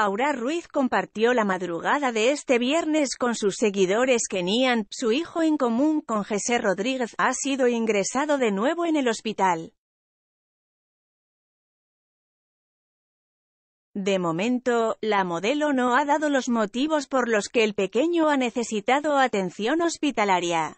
Aura Ruiz compartió la madrugada de este viernes con sus seguidores que Nian, su hijo en común con José Rodríguez, ha sido ingresado de nuevo en el hospital. De momento, la modelo no ha dado los motivos por los que el pequeño ha necesitado atención hospitalaria.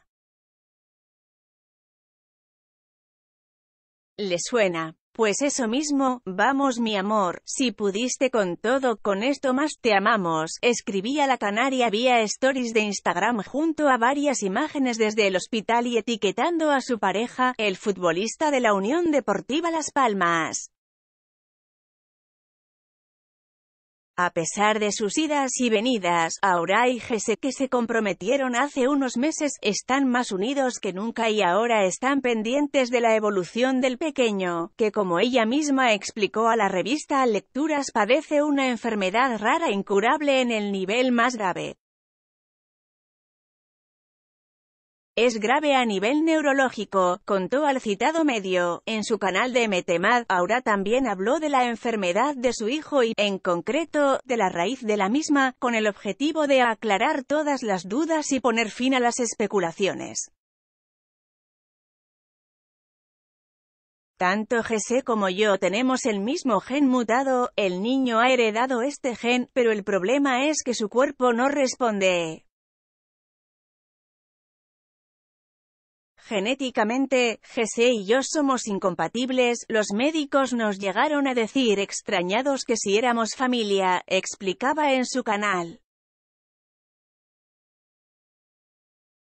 ¿Le suena? Pues eso mismo, vamos mi amor, si pudiste con todo, con esto más te amamos, escribía la canaria vía stories de Instagram junto a varias imágenes desde el hospital y etiquetando a su pareja, el futbolista de la Unión Deportiva Las Palmas. A pesar de sus idas y venidas, Aura y Jesse que se comprometieron hace unos meses, están más unidos que nunca y ahora están pendientes de la evolución del pequeño, que como ella misma explicó a la revista Lecturas padece una enfermedad rara e incurable en el nivel más grave. Es grave a nivel neurológico, contó al citado medio. En su canal de MTMAD, Aura también habló de la enfermedad de su hijo y, en concreto, de la raíz de la misma, con el objetivo de aclarar todas las dudas y poner fin a las especulaciones. Tanto Jesse como yo tenemos el mismo gen mutado, el niño ha heredado este gen, pero el problema es que su cuerpo no responde. Genéticamente, Jesse y yo somos incompatibles, los médicos nos llegaron a decir extrañados que si éramos familia, explicaba en su canal.